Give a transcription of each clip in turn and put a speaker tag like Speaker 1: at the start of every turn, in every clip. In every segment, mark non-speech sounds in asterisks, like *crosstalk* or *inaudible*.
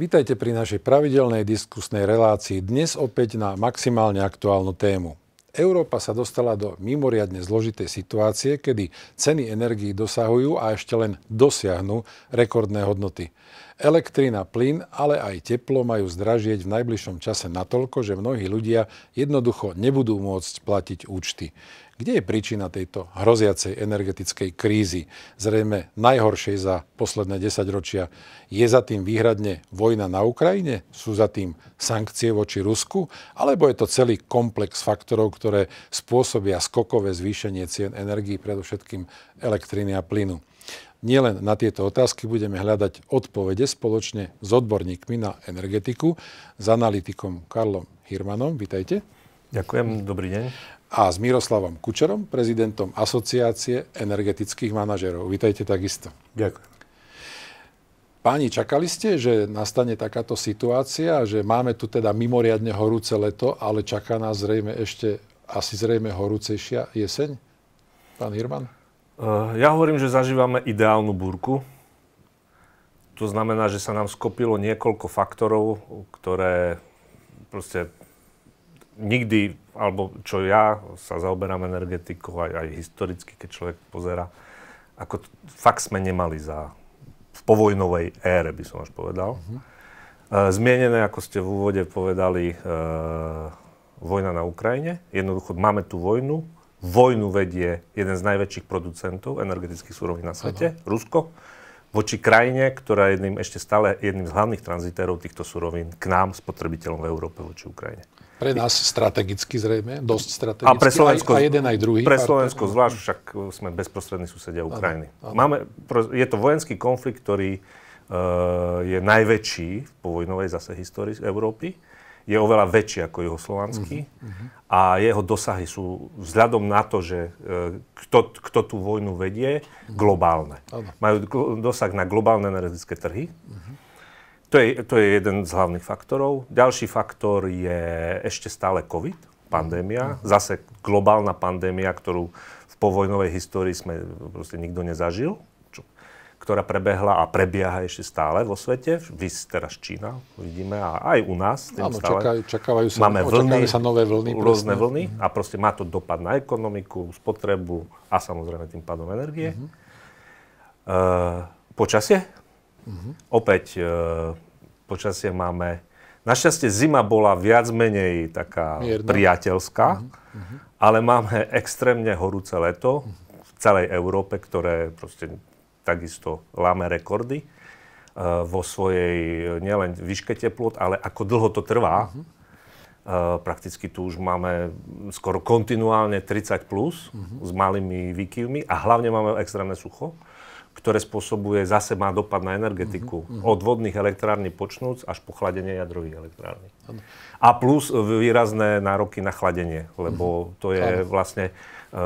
Speaker 1: Vítajte pri našej pravidelnej diskusnej relácii dnes opäť na maximálne aktuálnu tému. Európa sa dostala do mimoriadne zložitej situácie, kedy ceny energií dosahujú a ešte len dosiahnu rekordné hodnoty. Elektrina, plyn, ale aj teplo majú zdražieť v najbližšom čase natoľko, že mnohí ľudia jednoducho nebudú môcť platiť účty. Kde je príčina tejto hroziacej energetickej krízy, zrejme najhoršej za posledné 10 ročia? Je za tým výhradne vojna na Ukrajine? Sú za tým sankcie voči Rusku? Alebo je to celý komplex faktorov, ktoré spôsobia skokové zvýšenie cien energii, predovšetkým elektriny a plynu? Nielen na tieto otázky budeme hľadať odpovede spoločne s odborníkmi na energetiku, s analytikom Karlom Hirmanom. Vítajte. Ďakujem, dobrý deň a s Miroslavom Kučerom, prezidentom Asociácie energetických manažerov. Vítajte takisto. Ďakujem. Páni, čakali ste, že nastane takáto situácia, že máme tu teda mimoriadne horúce leto, ale čaká nás zrejme ešte asi zrejme horúcejšia jeseň? Pán Hirman? Eh,
Speaker 2: ja hovorím, že zažívame ideálnu búrku. To znamená, že sa nám skopilo niekoľko faktorov, ktoré proste nikdy, alebo čo ja sa zaoberám energetikou, aj, aj historicky, keď človek pozera, ako fakt sme nemali za, v povojnovej ére, by som až povedal. Uh-huh. E, zmienené, ako ste v úvode povedali, e, vojna na Ukrajine. Jednoducho máme tu vojnu. Vojnu vedie jeden z najväčších producentov energetických súrovín na svete, uh-huh. Rusko voči krajine, ktorá je jedným, ešte stále jedným z hlavných tranzitérov týchto surovín k nám, spotrebiteľom v Európe voči Ukrajine. Pre nás strategicky
Speaker 1: zrejme, dosť strategicky. A pre Slovensko, aj, aj jeden, aj druhý. Pre Slovensko partner.
Speaker 2: zvlášť, však sme bezprostrední susedia Ukrajiny. Ano, ano. Máme, je to vojenský konflikt, ktorý uh, je najväčší v povojnovej zase histórii Európy. Je oveľa väčší ako slovanský. uh-huh. Mhm, mhm. a jeho dosahy sú vzhľadom na to, že uh, kto, kto tú vojnu vedie, mhm. globálne. Uh-huh. Majú dosah na globálne energetické trhy. Uh-huh to je, to je jeden z hlavných faktorov. Ďalší faktor je ešte stále COVID, pandémia, mhm. zase globálna pandémia, ktorú v povojnovej histórii sme proste nikto nezažil, čo, ktorá prebehla a prebieha ešte stále vo svete. Vy teraz Čína, vidíme, a aj u nás. Áno, stále. Čakajú, čakávajú sa, Máme vlny, sa nové vlny. Rôzne presne. vlny a proste má to dopad na ekonomiku, spotrebu a samozrejme tým pádom energie. Uh-huh. Uh, počasie, Uh-huh. Opäť e, počasie máme... Našťastie zima bola viac menej taká Mierna. priateľská, uh-huh. uh-huh. ale máme extrémne horúce leto uh-huh. v celej Európe, ktoré proste takisto láme rekordy e, vo svojej e, nielen výške teplot, ale ako dlho to trvá. Uh-huh. Uh, prakticky tu už máme skoro kontinuálne 30 plus uh-huh. s malými výkyvmi a hlavne máme extrémne sucho ktoré spôsobuje, zase má dopad na energetiku. Uh-huh, Od vodných elektrární počnúc až po chladenie jadrových elektrární. Uh-huh. A plus e, výrazné nároky na chladenie, lebo mhm, to je uh-huh. vlastne uh,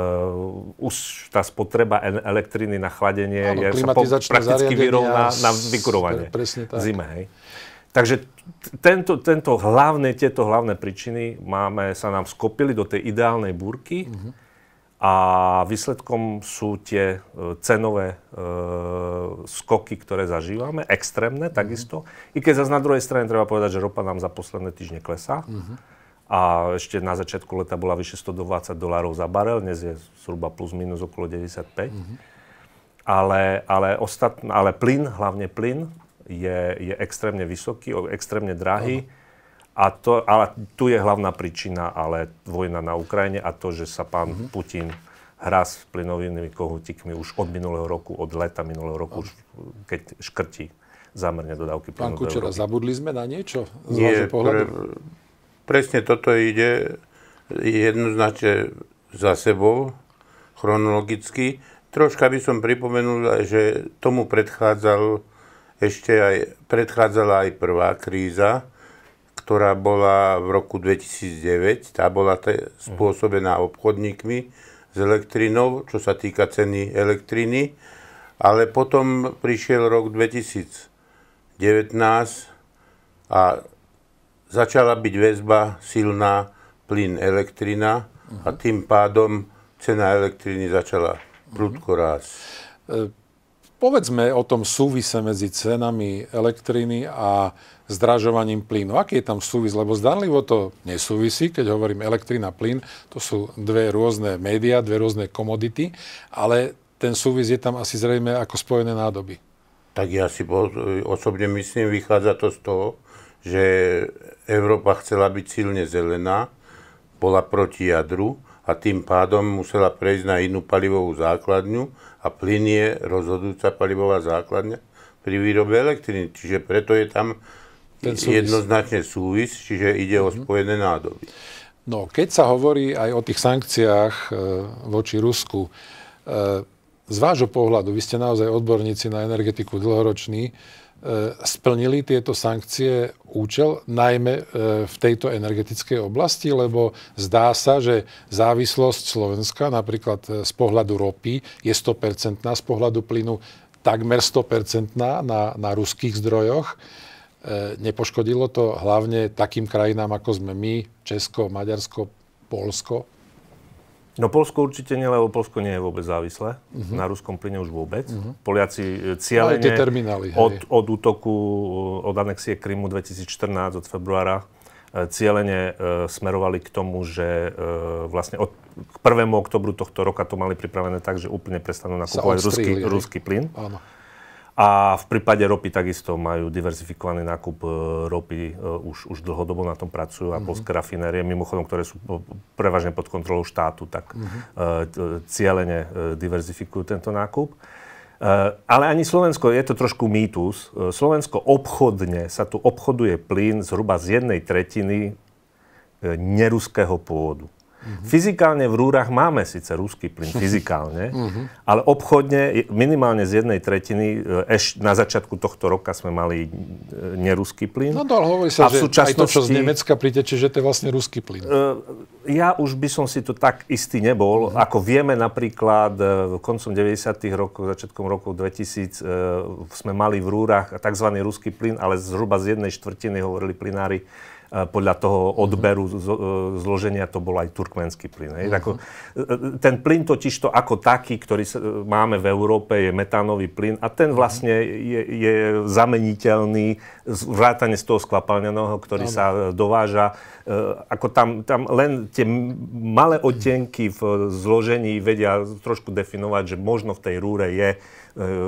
Speaker 2: už tá spotreba elektriny na chladenie Áno, je, sa po, prakticky vyrovná na vykurovanie. Presne tak. Zime, hej. Takže tento, tento hlavné, tieto hlavné príčiny máme, sa nám skopili do tej ideálnej búrky. Uh-huh a výsledkom sú tie e, cenové e, skoky, ktoré zažívame, extrémne mhm. takisto. Mm-hmm. I keď zase na druhej strane treba povedať, že ropa nám za posledné týždne klesá. Mm-hmm. A ešte na začiatku leta bola vyše 120 dolárov za barel, dnes je zhruba plus minus okolo 95. Mm-hmm. Ale, ale, ostatn- ale plyn, hlavne plyn, je, je extrémne vysoký, extrémne drahý. Mm-hmm a to, ale tu je hlavná príčina, ale vojna na Ukrajine a to, že sa pán mm-hmm. Putin hrá s plynovými kohutíkmi už od minulého roku, od leta minulého roku, už, keď škrtí zámerne dodávky plynu Pán Kučera,
Speaker 1: zabudli sme na niečo? Z Nie, pre,
Speaker 2: presne toto ide
Speaker 3: jednoznačne za sebou, chronologicky. Troška by som pripomenul, že tomu predchádzal ešte aj, predchádzala aj prvá kríza, ktorá bola v roku 2009, tá bola te, mhm. spôsobená obchodníkmi s elektrinou, čo sa týka ceny elektriny, ale potom prišiel rok 2019 a začala byť väzba silná plyn elektrina a mhm. tým pádom cena elektriny začala mhm. prudko rásť.
Speaker 1: E, povedzme o tom súvise medzi cenami elektriny a zdražovaním plynu. Aký je tam súvis? Lebo zdanlivo to nesúvisí, keď hovorím elektrina, plyn, to sú dve rôzne médiá, dve rôzne komodity, ale ten súvis
Speaker 3: je tam asi zrejme ako spojené nádoby. Tak ja si osobne myslím, vychádza to z toho, že Európa chcela byť silne zelená, bola proti jadru a tým pádom musela prejsť na inú palivovú základňu a plyn je rozhodujúca palivová základňa pri výrobe elektriny. Čiže preto je tam Ten súvis. jednoznačne súvis, čiže ide mm-hmm. o mhm. spojené nádoby. No, keď sa
Speaker 1: hovorí aj o tých sankciách e, voči Rusku, e, z vášho pohľadu, vy ste naozaj odborníci na energetiku dlhoroční, E, splnili tieto sankcie účel, najmä e, v tejto energetickej oblasti, lebo zdá sa, že závislosť Slovenska napríklad e, z pohľadu ropy je 100%, z pohľadu plynu takmer 100% na, na ruských zdrojoch. Nepoškodilo to hlavne takým krajinám, ako sme my, Česko, Maďarsko, Polsko,
Speaker 2: No Polsko určite nie, lebo Polsko nie je vôbec závislé. Uh-huh. Na ruskom plyne už vôbec. Uh-huh. Poliaci e, cieľene terminály, od, od útoku, e, od anexie Krymu 2014, od februára, e, cieľene e, smerovali k tomu, že e, vlastne od, k 1. oktobru tohto roka to mali pripravené tak, že úplne prestanú nakupovať ruský, ruský plyn. Áno. A v prípade ropy takisto majú diverzifikovaný nákup e, ropy, e, už, už dlhodobo na tom pracujú a mm-hmm. rafinérie, mimochodom, ktoré sú e, prevažne pod kontrolou štátu, tak mm-hmm. cieľene diverzifikujú tento nákup. Ale ani Slovensko, je to trošku mýtus, Slovensko obchodne sa tu obchoduje plyn zhruba z jednej tretiny neruského pôvodu. Uh-huh. Fyzikálne v rúrach máme síce ruský plyn, *laughs* fyzikálne, uh-huh. ale obchodne minimálne z jednej tretiny, e, eš, na začiatku tohto roka sme mali e, neruský plyn. No to
Speaker 1: ale hovorí sa, a že aj to, čo z Nemecka
Speaker 2: priteče, že to je vlastne ruský plyn. E, ja už by som si to tak istý nebol. Uh-huh. Ako vieme napríklad, koncom 90. rokov, začiatkom roku 2000 sme mali v rúrach tzv. ruský plyn, ale zhruba z jednej štvrtiny hovorili plynári podľa toho mhm. odberu zloženia to bol aj turkmenský plyn. Hej. Tako, mhm. e, e, ten plyn totiž to ako taký, ktorý e, máme v Európe, je metánový plyn a ten mhm. vlastne je, je zameniteľný, vrátane z toho skvapalneného, ktorý uh-huh. sa dováža. Ako tam, tam len tie malé odtenky v zložení vedia trošku definovať, že možno v tej rúre je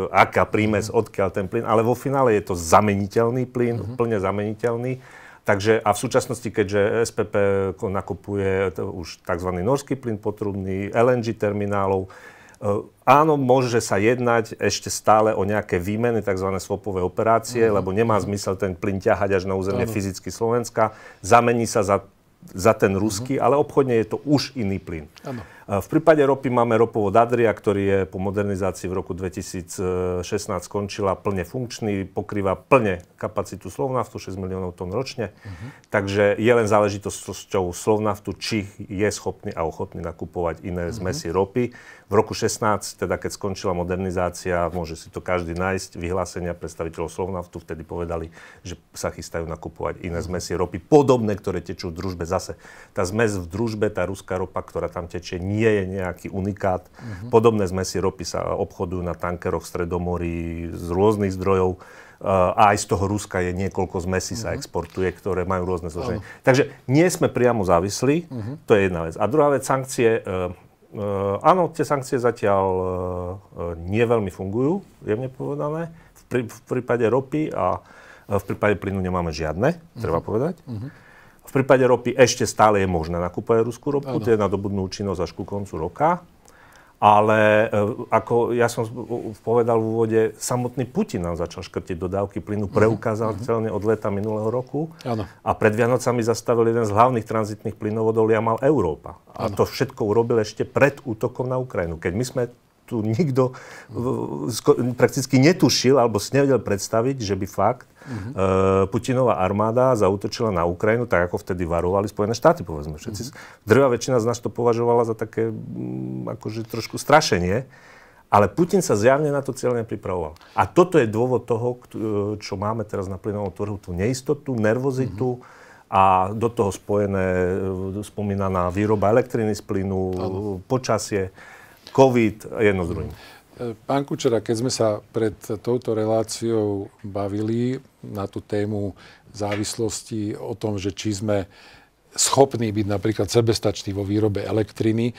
Speaker 2: aká prímes, odkiaľ ten plyn, ale vo finále je to zameniteľný plyn, uh-huh. plne zameniteľný. Takže a v súčasnosti, keďže SPP nakupuje už tzv. norský plyn potrubný, LNG terminálov, e, Áno, môže sa jednať ešte stále o nejaké výmeny, tzv. swapové operácie, uh-huh. lebo nemá zmysel ten plyn ťahať až na územie uh-huh. fyzicky Slovenska. Zamení sa za, za ten ruský, uh-huh. ale obchodne je to už iný plyn. Áno. Uh-huh. E, v prípade ropy máme ropovod Adria, ktorý je po modernizácii v roku 2016 skončila plne funkčný, pokrýva plne kapacitu Slovnaftu, 6 miliónov tón ročne. Uh-huh. Takže je len záležitosťou Slovnaftu, či je schopný a ochotný nakupovať iné uh-huh. Mhm. zmesi ropy. V roku 16, teda keď skončila modernizácia, môže si to každý nájsť, vyhlásenia predstaviteľov Slovnaftu vtedy povedali, že sa chystajú nakupovať iné zmesi ropy, podobné, ktoré tečú v družbe. Zase tá zmes v družbe, tá ruská ropa, ktorá tam tečie, nie je nejaký unikát. Uh-huh. Podobné zmesi ropy sa obchodujú na tankeroch v Stredomorí z rôznych zdrojov a aj z toho Ruska je niekoľko zmesí uh-huh. sa mhm. exportuje, ktoré majú rôzne zloženie. Uh-huh. Takže nie sme priamo závislí, uh-huh. to je jedna vec. A druhá vec, sankcie, eh, Eh, áno, tie sankcie zatiaľ eh, eh, nie veľmi fungujú, jemne povedané. V, prí, v prípade ropy a v prípade plynu nemáme žiadne, uh-huh. treba povedať. Uh-huh. V prípade ropy ešte stále je možné nakúpať rúskú ropu, tie nadobudnú účinnosť až ku koncu roka. Ale e, ako ja som povedal v úvode, samotný Putin nám začal škrtiť dodávky plynu, celne mhm. od leta minulého roku. Ano. A pred Vianocami zastavil jeden z hlavných tranzitných plynovodov, ja mal Európa. A ano. to všetko urobil ešte pred útokom na Ukrajinu. Keď my sme tu nikto prakticky netušil alebo si nevedel predstaviť, že by fakt uh-huh. Putinová armáda zautočila na Ukrajinu, tak ako vtedy varovali Spojené štáty, povedzme všetci. Uh-huh. Drvá väčšina z nás to považovala za také mm, akože trošku strašenie. Ale Putin sa zjavne na to cieľne pripravoval. A toto je dôvod toho, eh, čo máme teraz na plynovom trhu, tú neistotu, nervozitu, mm-hmm a do toho spojené eh, spomínaná výroba elektriny z plynu, počasie. COVID, jedno z druhým. E,
Speaker 1: pán Kučera, keď sme sa pred touto reláciou bavili na tú tému závislosti o tom, že či sme schopní byť napríklad sebestační vo výrobe elektriny,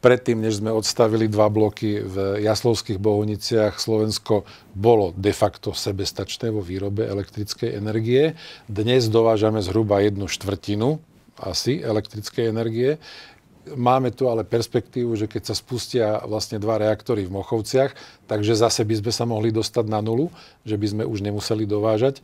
Speaker 1: predtým, než sme odstavili dva bloky v Jaslovských Bohuniciach, Slovensko bolo de facto sebestačné vo výrobe elektrickej energie. Dnes dovážame zhruba jednu štvrtinu asi elektrickej energie máme tu ale perspektívu, že keď sa spustia vlastne dva reaktory v Mochovciach, takže zase by sme sa mohli dostať na nulu, že by sme už nemuseli dovážať.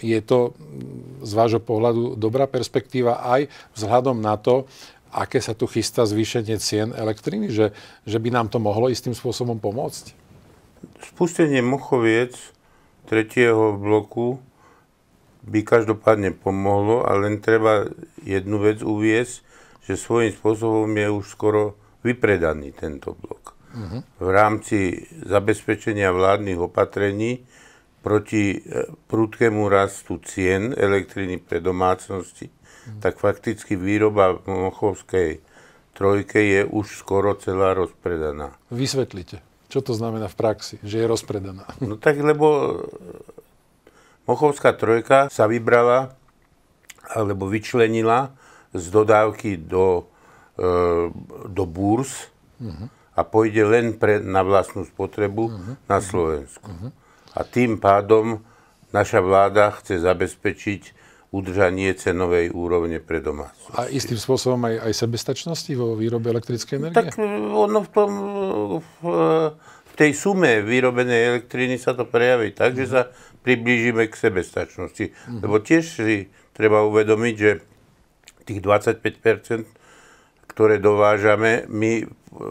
Speaker 1: Je to mm, z vášho pohľadu dobrá perspektíva aj vzhľadom na to, aké sa tu chystá zvýšenie cien elektriny, že, že by nám to mohlo istým spôsobom pomôcť?
Speaker 3: Spustenie Mochoviec tretieho bloku by každopádne pomohlo, ale len treba jednu vec uviesť, že svojím spôsobom je už skoro vypredaný tento blok. Uh-huh. V rámci zabezpečenia vládnych opatrení proti e, prudkému rastu cien elektriny pre domácnosti, uh-huh. tak fakticky výroba v Mochovskej trojke je už skoro celá rozpredaná.
Speaker 1: Vysvetlite, čo to znamená v praxi, že je rozpredaná?
Speaker 3: *laughs* No tak, lebo e, Mochovská trojka sa vybrala alebo vyčlenila z dodávky do, e, do búrs uh-huh. a pôjde len pre, na vlastnú spotrebu uh-huh. na Slovensku. Uh-huh. A tým pádom naša vláda chce zabezpečiť udržanie cenovej úrovne pre domácnosti. A istým
Speaker 1: spôsobom aj, aj sebestačnosti vo výrobe elektrickej energie?
Speaker 3: Tak e, ono v tom... V, e, v tej sume vyrobenej elektriny sa to prejaví tak, uh-huh. že sa priblížime k sebestačnosti. Uh-huh. Lebo tiež si treba uvedomiť, že tých 25 ktoré dovážame, my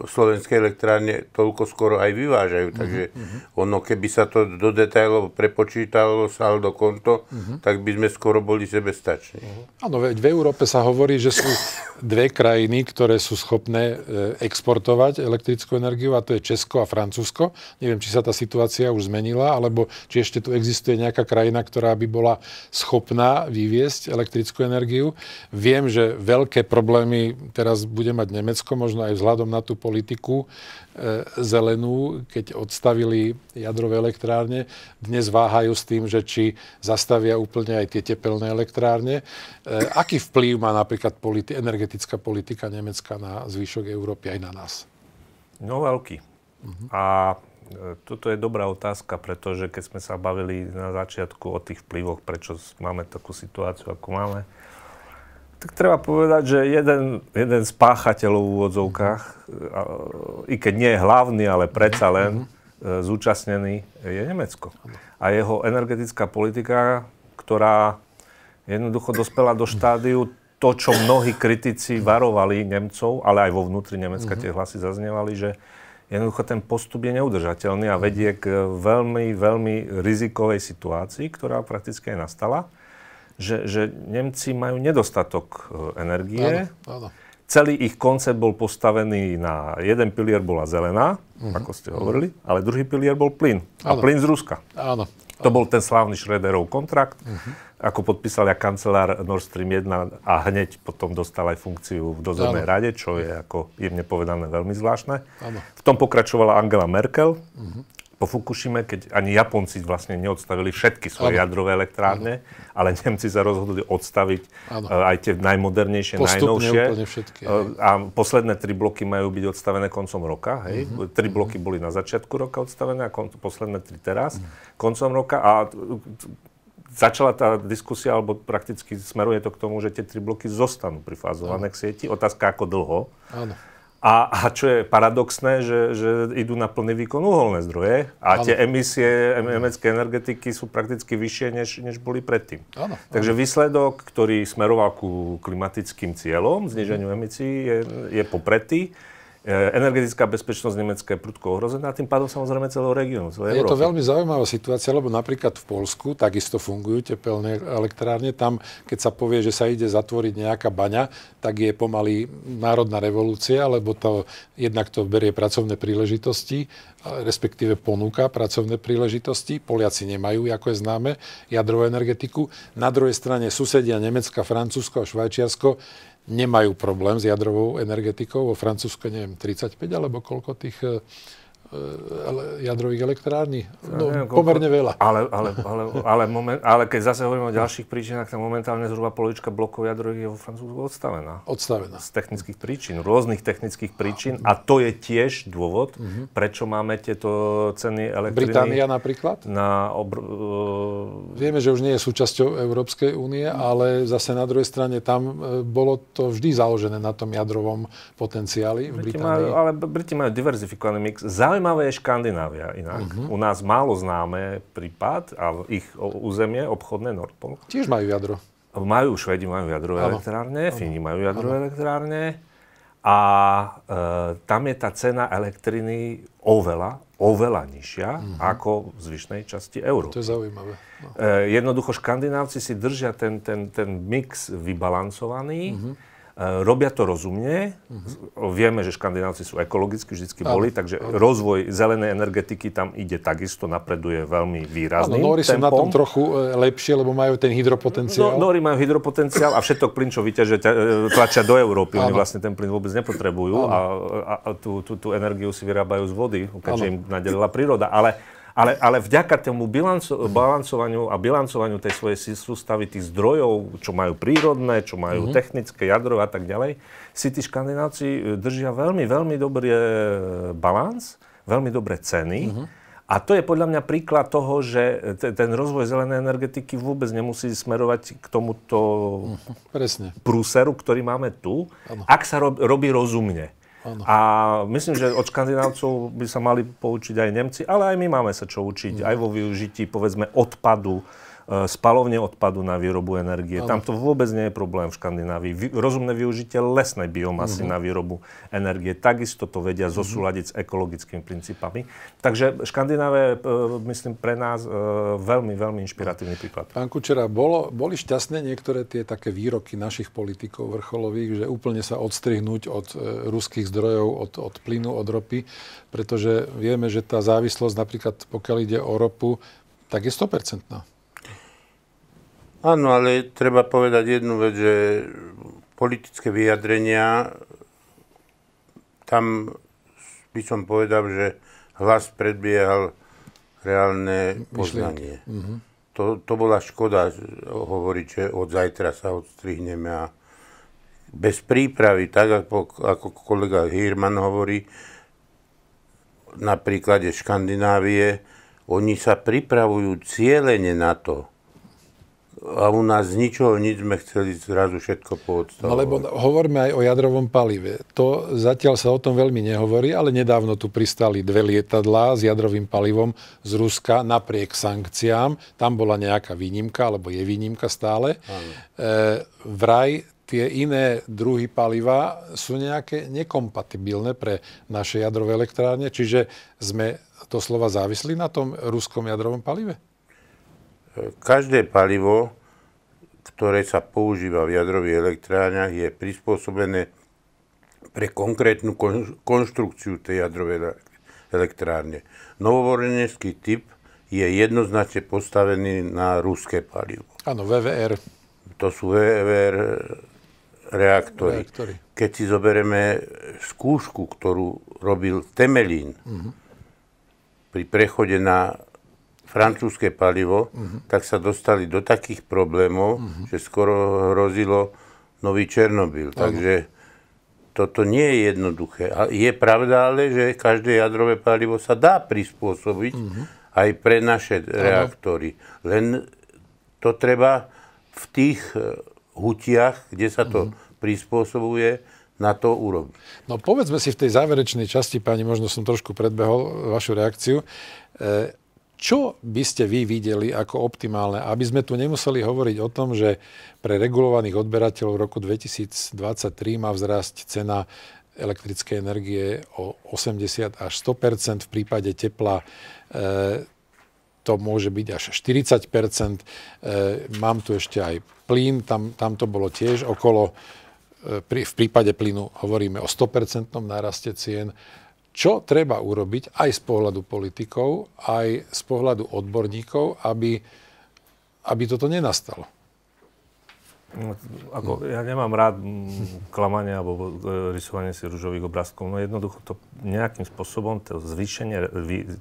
Speaker 3: slovenské elektrárne toľko skoro aj vyvážajú. Mhm, takže uh-huh. ono, keby sa to do detajlov prepočítalo saldo konto, uh-huh. tak by sme skoro boli sebestační.
Speaker 1: Áno, uh-huh. veď v Európe sa hovorí, že sú dve krajiny, ktoré sú schopné e, exportovať elektrickú energiu a to je Česko a Francúzsko. Neviem, či sa tá situácia už zmenila, alebo či ešte tu existuje nejaká krajina, ktorá by bola schopná vyviesť elektrickú energiu. Viem, že veľké problémy teraz bude mať Nemecko, možno aj vzhľadom na to tú politiku e, zelenú, keď odstavili jadrové elektrárne. Dnes váhajú s tým, že či zastavia úplne aj tie tepelné elektrárne. E, aký vplyv má napríklad politi- energetická politika Nemecka na zvyšok Európy aj na nás?
Speaker 2: No veľký. Uh-huh. A e, toto je dobrá otázka, pretože keď sme sa bavili na začiatku o tých vplyvoch, prečo máme takú situáciu, ako máme, tak treba povedať, že jeden, jeden z páchateľov v úvodzovkách, i keď nie je hlavný, ale predsa len mhm. e, zúčastnený, je Nemecko. A jeho energetická politika, ktorá jednoducho dospela do štádiu to, čo mnohí kritici varovali Nemcov, ale aj vo vnútri Nemecka mhm. tie hlasy zaznievali, že jednoducho ten postup je neudržateľný a vedie k e, veľmi, veľmi rizikovej situácii, ktorá prakticky aj nastala že, že Nemci majú nedostatok e, energie. Áno, áno. Celý ich koncept bol postavený na... Jeden pilier bola zelená, uh-huh. ako ste hovorili, uh-huh. ale druhý pilier bol plyn. Áno. A plyn z Ruska. Áno. To bol ten slávny Schröderov kontrakt, uh-huh. ako podpísal ja kancelár Nord Stream 1 a hneď potom dostal aj funkciu v dozornej rade, čo je ako jemne povedané veľmi zvláštne. Áno. V tom pokračovala Angela Merkel, uh-huh po Fukushime, keď ani Japonci vlastne neodstavili všetky svoje ano. jadrové elektrárne, ano. ale Nemci sa rozhodli odstaviť ano. E, aj tie najmodernejšie, Postupne najnovšie. všetky. E, a posledné tri bloky majú byť odstavené koncom roka. Hej? Uh-huh. Tri mhm. bloky boli na začiatku roka odstavené a kon- posledné tri teraz, uh-huh. koncom roka. A e, začala tá diskusia, alebo prakticky smeruje to k tomu, že tie tri bloky zostanú prifázované ano. k sieti. Otázka, ako dlho. Ano. A, a čo je paradoxné, že, že idú na plný výkon uholné zdroje a ano. tie emisie nemeckej energetiky sú prakticky vyššie, než, než boli predtým. Ano, ano. Takže výsledok, ktorý smeroval ku klimatickým cieľom, zniženiu emisí, je, je popretý E, energetická bezpečnosť Nemecka je prudko ohrozená a tým pádom samozrejme celého regiónu, celé Je to veľmi
Speaker 1: zaujímavá situácia, lebo napríklad v Polsku takisto fungujú tepelné elektrárne. Tam, keď sa povie, že sa ide zatvoriť nejaká baňa, tak je pomaly národná revolúcia, lebo to jednak to berie pracovné príležitosti, respektíve ponúka pracovné príležitosti. Poliaci nemajú, ako je známe, jadrovú energetiku. Na druhej strane susedia Nemecka, Francúzsko a Švajčiarsko nemajú problém s jadrovou energetikou. Vo Francúzsku, neviem, 35 alebo koľko tých eh, E,
Speaker 2: jadrových elektrární? No, neviem, pomerne veľa. Ale, ale, ale, ale, moment, ale keď zase hovoríme o ďalších príčinách, tak momentálne zhruba polovička blokov jadrových je vo Francúzsku odstavená. Odstavená. Z technických príčin, rôznych technických príčin a to je tiež dôvod, uh-huh. prečo máme tieto ceny elektriny. Británia napríklad? Na obr- uh... Vieme, že už nie je súčasťou
Speaker 1: Európskej únie, mhm. ale zase na druhej strane tam e, bolo to vždy založené na tom jadrovom potenciáli v Briti Británii. Majú,
Speaker 2: ale Briti majú diverzifikovaný mix. Zaujímavé Zaujímavé je Škandinávia inak. Uh-huh. U nás málo známe prípad a ich územie, obchodné Nordpol. Tiež majú jadro. Majú, Švedi majú jadrové ano. elektrárne, ano. Fíni majú jadrové ano. elektrárne. A e, tam je tá cena elektriny oveľa, oveľa nižšia uh-huh. ako v zvyšnej časti Európy. To je zaujímavé. No. E, jednoducho Škandinávci si držia ten, ten, ten mix vybalancovaný. Uh-huh. E, robia to rozumne. Uh-huh. Vieme, že Škandinávci sú ekologicky, vždycky ano, boli, takže ano. rozvoj zelenej energetiky tam ide takisto, napreduje veľmi výrazne. Áno, Nóri sú na tom
Speaker 1: trochu e, lepšie, lebo majú ten hydropotenciál. No,
Speaker 2: Nóri majú hydropotenciál a všetok plyn, čo vyťažia, e, tlačia do Európy. Ano. Oni vlastne ten plyn vôbec nepotrebujú a, a, a tú, tú, tú energiu si vyrábajú z vody, keďže im nadelila príroda. Ale ale, ale vďaka tomu bilanco, balancovaniu a bilancovaniu tej svojej sústavy, tých zdrojov, čo majú prírodné, čo majú mm-hmm. technické, jadro a tak ďalej, si tí Škandinávci e, držia veľmi, veľmi dobrý e, balans, veľmi dobré ceny. Mm-hmm. A to je podľa mňa príklad toho, že t- ten rozvoj zelenej energetiky vôbec nemusí smerovať k tomuto mhm. Presne. prúseru, ktorý máme tu, ano. ak sa ro- robí rozumne. Ano. A myslím, že od Škandinávcov by sa mali poučiť aj Nemci, ale aj my máme sa čo učiť, mm. aj vo využití povedzme odpadu, E, spalovne odpadu na výrobu energie. Ano. Tam to vôbec nie je problém v Škandinávii. Vy, rozumné využitie lesnej biomasy uh-huh. na výrobu energie. Takisto to vedia mhm. zosúľadiť uh-huh. s ekologickými princípami. Takže Škandinávia je, e, myslím, pre nás e, veľmi, veľmi inšpiratívny príklad. Pán Kučera,
Speaker 1: bolo, boli šťastné niektoré tie také výroky našich politikov vrcholových, že úplne sa odstrihnúť od ruských zdrojov, od, od plynu, od ropy, pretože vieme, že tá závislosť napríklad pokiaľ ide o ropu, tak je 100%.
Speaker 3: Áno, ale treba povedať jednu vec, že politické vyjadrenia, tam by som povedal, že hlas predbiehal reálne poznanie. Mhm. To, to bola škoda hovoriť, že od zajtra sa odstrihneme a bez prípravy, tak ako, ako kolega Hirman hovorí, na príklade Škandinávie, oni sa pripravujú cieľene na to, a u nás z ničoho nič sme chceli zrazu všetko poodstavovať. No lebo
Speaker 1: hovoríme aj o jadrovom palive. To zatiaľ sa o tom veľmi nehovorí, ale nedávno tu pristali dve lietadlá s jadrovým palivom z Ruska napriek sankciám. Tam bola nejaká výnimka, alebo je výnimka stále. E, vraj tie iné druhy paliva sú nejaké nekompatibilné pre naše jadrové elektrárne, čiže sme slova závisli na tom ruskom jadrovom palive?
Speaker 3: Každé palivo, ktoré sa používa v jadrových elektrárniach, je prispôsobené pre konkrétnu konštrukciu tej jadrovej elektrárne. Novovorenecký typ je jednoznačne postavený na ruské palivo. Áno, VVR. To sú VVR e, reaktory. reaktory. Keď si zoberieme skúšku, ktorú robil Temelín uh-huh. pri prechode na francúzske palivo, uh-huh. tak sa dostali do takých problémov, uh-huh. že skoro hrozilo nový Černobyl. Uh-huh. Takže toto nie je jednoduché. A je pravda ale, že každé jadrové palivo sa dá prispôsobiť uh-huh. aj pre naše uh-huh. reaktory. Len to treba v tých e, hutiach, kde sa to uh-huh. prispôsobuje, na to urobiť.
Speaker 1: No povedzme si v tej záverečnej časti, pani, možno som trošku predbehol vašu reakciu. E, čo by ste vy videli ako optimálne, aby sme tu nemuseli hovoriť o tom, že pre regulovaných odberateľov v roku 2023 má vzrásť cena elektrickej energie o 80 až 100 v prípade tepla e, to môže byť až 40 e, Mám tu ešte aj plyn, tam, tam to bolo tiež okolo, e, pri, v prípade plynu hovoríme o 100 náraste cien čo treba urobiť aj z pohľadu politikov, aj z pohľadu odborníkov, aby, aby toto nenastalo?
Speaker 2: No, ako, ja nemám rád mm, klamanie alebo e, rysovanie si rúžových obrázkov, no jednoducho to nejakým spôsobom to zvýšenie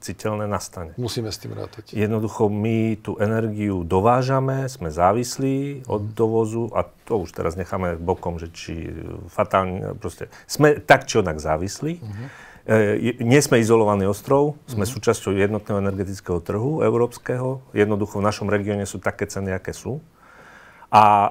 Speaker 2: citeľné nastane. Musíme s tým rátať. Jednoducho my tú energiu dovážame, sme závislí od mhm. dovozu a to už teraz necháme bokom, že či fatálne, proste sme tak či onak závislí. Uh-huh E, nie sme izolovaný ostrov, sme mm-hmm. súčasťou jednotného energetického trhu európskeho. Jednoducho v našom regióne sú také ceny, aké sú. A e,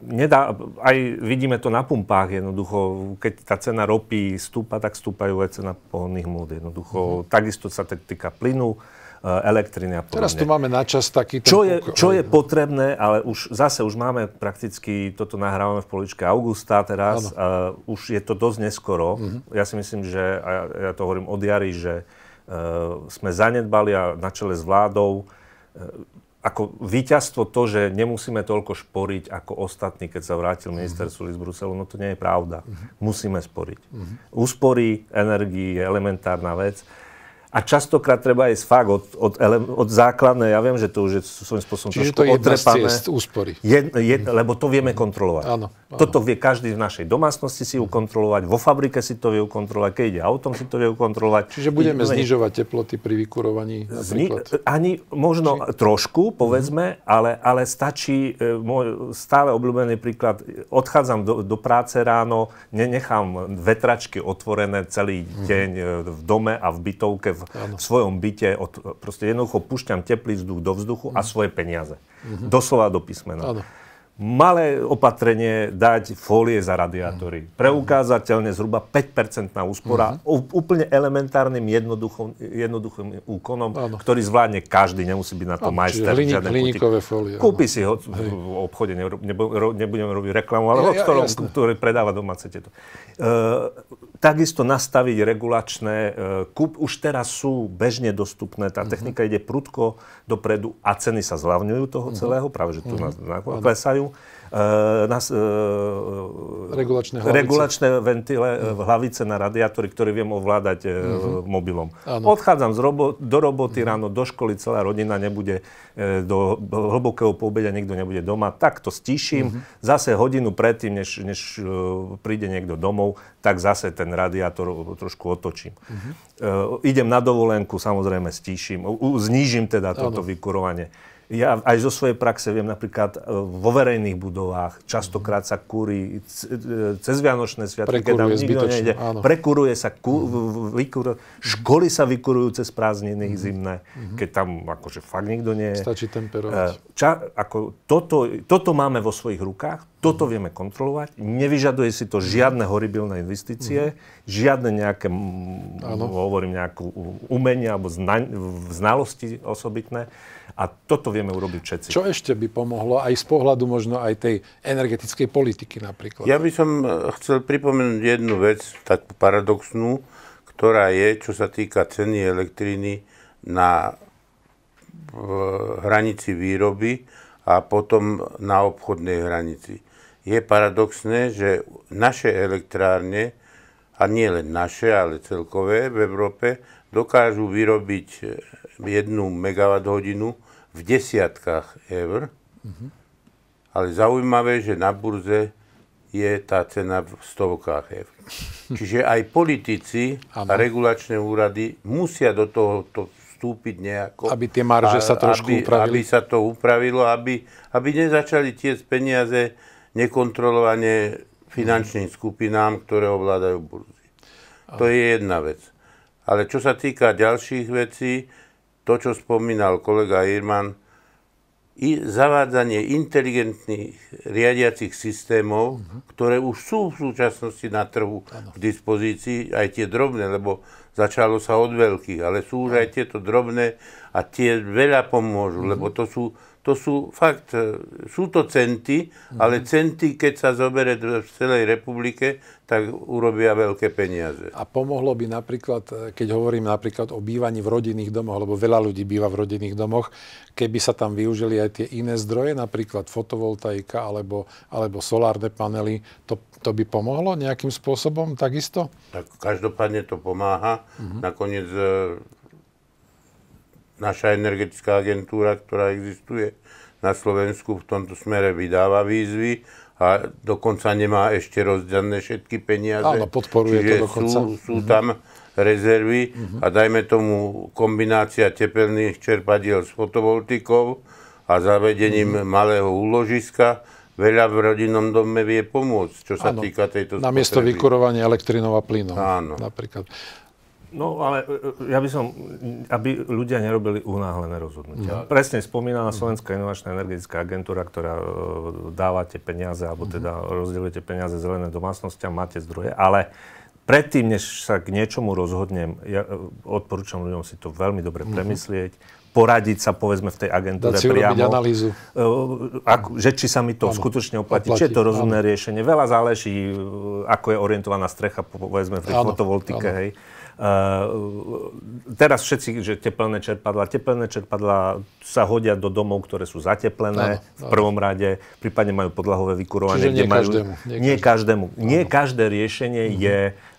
Speaker 2: nedá, aj vidíme to na pumpách jednoducho, keď tá cena ropy stúpa, tak stúpajú aj cena pohodných múd jednoducho. Mm-hmm. Takisto sa tak týka plynu, e, elektriny a podobne. Teraz tu máme načas taký... Čo je, čo je potrebné, ale už zase už máme prakticky, toto nahrávame v poličke augusta teraz, e, už je to dosť neskoro. Mm-hmm. Ja si myslím, že, a ja, to hovorím od jary, že e, sme zanedbali a na čele s vládou e, ako víťazstvo to, že nemusíme toľko šporiť ako ostatní, keď sa vrátil mhm. minister uh-huh. z Bruselu, no to nie je pravda. Uh-huh. Musíme sporiť. Uh-huh. Úspory energii je elementárna vec. A častokrát treba ísť fakt od, od, od základnej, ja viem, že to už je svojím spôsobom Čiže trošku to je odrepané. Čiže úspory. Je, je, lebo to vieme kontrolovať. Áno, áno. Toto vie každý v našej domácnosti si ukontrolovať, vo fabrike si to vie ukontrolovať, keď ide autom si to vie ukontrolovať. Čiže budeme I, znižovať teploty pri vykurovaní Zni- Ani možno Či... trošku, mhm. povedzme, ale, ale stačí, e, môj stále obľúbený príklad, odchádzam do, do práce ráno, nenechám vetračky otvorené celý mhm. deň e, v dome a v bytovke v ano. v svojom byte, od, proste jednoducho pušťam teplý vzduch do vzduchu mm. a mhm. svoje peniaze. Mm-hmm. Doslova do písmena. Ano malé opatrenie dať fólie za radiátory. Mhm. Preukázateľne zhruba 5-percentná úspora uh-huh. úplne elementárnym, jednoduchým, jednoduchým úkonom, áno. ktorý zvládne každý, nemusí byť na to áno, majster. Čiže hliník, fólie. Kúpi si ho v, v obchode, nebo, nebudem robiť reklamu, ale ja, od ktorom, ja, ktorý predáva domáce tieto. E, takisto nastaviť regulačné, e, kúp, už teraz sú bežne dostupné, tá mhm. technika uh-huh. ide prudko dopredu a ceny sa zľavňujú toho celého, uh-huh. práve že tu uh-huh. klesajú na, e, e, regulačné, hlavice. regulačné ventile, mm. hlavice na radiátory, ktoré viem ovládať uh-huh. mobilom. Áno. Odchádzam z robo- do roboty uh-huh. ráno, do školy, celá rodina nebude do hlbokého poobedia, nikto nebude doma, tak to stiším. Uh-huh. Mhm. Zase hodinu predtým, než, než príde niekto domov, tak zase ten radiátor trošku otočím. Uh-huh. Uh, idem na dovolenku, samozrejme stíšim, znížim teda toto vykurovanie ja aj zo svojej praxe viem napríklad e, vo verejných budovách častokrát sa kúri e, cez Vianočné sviatky, keď tam nikto nejde. Áno. Prekuruje sa, ku, mhm. vykur, školy sa vykurujú cez prázdniny mm zimné, mm keď tam akože fakt nikto nie je. Stačí temperovať. E, ča, ako, toto, toto máme vo svojich rukách, toto vieme kontrolovať, nevyžaduje si to žiadne horibilné investície, mhm. žiadne nejaké, Áno. hovorím, nejakú umenie alebo zna, znalosti osobitné. A toto vieme urobiť všetci. Čo ešte by
Speaker 1: pomohlo aj z pohľadu možno aj tej energetickej politiky napríklad? Ja
Speaker 3: by som e, chcel pripomenúť jednu vec, takú paradoxnú, ktorá je, čo sa týka ceny elektriny na v, hranici výroby a potom na obchodnej hranici je paradoxné, že naše elektrárne, a nie len naše, ale celkové v Európe, dokážu vyrobiť eh, jednu megawatt hodinu v desiatkách eur. Mm-hmm. Ale zaujímavé, že na burze je tá cena v stovkách eur. *laughs* Čiže aj politici a regulačné úrady musia do toho to vstúpiť nejako. Aby tie marže a, sa trošku aby, upravili. Aby sa to upravilo, aby, aby nezačali tie peniaze nekontrolovanie finančným skupinám, ktoré ovládajú burzy. To je jedna vec. Ale čo sa týka ďalších vecí, to, čo spomínal kolega Irman, i zavádzanie inteligentných riadiacich systémov, uh-huh. ktoré už sú v súčasnosti na trhu ano. k dispozícii, aj tie drobné, lebo začalo sa od veľkých, ale sú už aj tieto drobné a tie veľa pomôžu, uh-huh. lebo to sú to sú fakt, e, sú to centy, mm-hmm. ale centy, keď sa zobere v celej republike, tak urobia veľké peniaze. A
Speaker 1: pomohlo by napríklad, e, keď hovorím napríklad o bývaní v rodinných domoch, lebo veľa ľudí býva v rodinných domoch, keby sa tam využili aj tie iné zdroje, napríklad fotovoltaika alebo, alebo solárne panely, to, to by pomohlo nejakým spôsobom takisto?
Speaker 3: Tak každopádne to pomáha. Mm-hmm. Nakoniec e, naša energetická agentúra, ktorá existuje na Slovensku, v tomto smere vydáva výzvy a dokonca nemá ešte rozdané všetky peniaze. Áno, podporuje Čiže to dokonca. Sú, sú mhm. tam rezervy mhm. a dajme tomu kombinácia tepelných čerpadiel s fotovoltikou a zavedením mhm. malého úložiska veľa v rodinnom dome vie pomôcť, čo sa ano, týka tejto spotreby. miesto
Speaker 1: vykurovania elektrinov a plynov. Áno. Napríklad.
Speaker 2: No ale e, e, ja by som, aby ľudia nerobili unáhlené rozhodnutia. Mm. Presne spomínaná Slovenská inovačná energetická agentúra, ktorá e, dávate peniaze, alebo mhm. teda rozdeľujete peniaze zelené a máte zdroje, ale predtým, než sa k niečomu rozhodnem, ja odporúčam ľuďom si to veľmi dobre mhm. premyslieť, poradiť sa povedzme v tej agentúre Dať priamo. analýzu. Ak, že či sa mi to ano. skutočne oplatí, oplatí, či je to rozumné ano. riešenie. Veľa záleží, ako je orientovaná strecha povedzme v fotovoltike, hej Ehm, teraz všetci, že teplné čerpadla, teplné čerpadla sa hodia do domov, ktoré sú zateplené áno, v prvom rade, prípadne majú podlahové vykurovanie. Čiže nie, majú, každému, nie, nie každému. Áno. Nie každé riešenie mhm. je uh,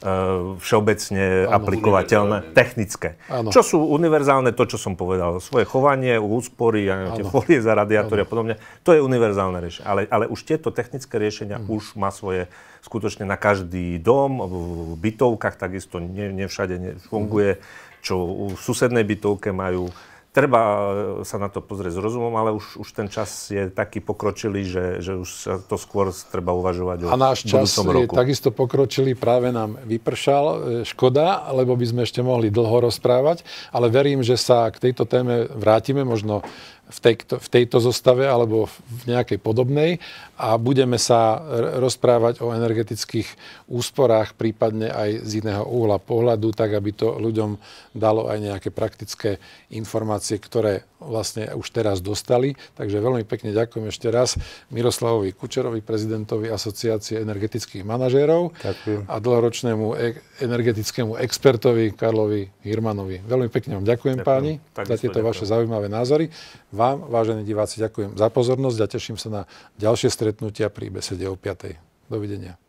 Speaker 2: všeobecne áno, aplikovateľné, technické. Áno. Čo sú univerzálne, to, čo som povedal, svoje chovanie, úspory, ja tie folie za radiátory a podobne, to je univerzálne riešenie. Ale, ale už tieto technické riešenia mhm. už má svoje skutočne na každý dom, v bytovkách takisto ne, ne všade ne, funguje, čo v susednej bytovke majú. Treba e, sa na to pozrieť s rozumom, ale už, už ten čas je taký pokročilý, že, že už sa to skôr treba uvažovať o A náš čas roku. je takisto
Speaker 1: pokročilý, práve nám vypršal. E, škoda, lebo by sme ešte mohli dlho rozprávať, ale verím, že sa k tejto téme vrátime možno v, tejto, v tejto zostave alebo v nejakej podobnej a budeme sa rozprávať o energetických úsporách, prípadne aj z iného úhla pohľadu, tak aby to ľuďom dalo aj nejaké praktické informácie, ktoré vlastne už teraz dostali. Takže veľmi pekne ďakujem ešte raz Miroslavovi Kučerovi, prezidentovi Asociácie energetických manažérov ďakujem. a dlhoročnému e- energetickému expertovi Karlovi Hirmanovi. Veľmi pekne vám ďakujem, ďakujem. páni, tak za tieto ďakujem. vaše zaujímavé názory. Vám, vážení diváci, ďakujem za pozornosť a teším sa na ďalšie stretnutia pri besede o 5. Dovidenia.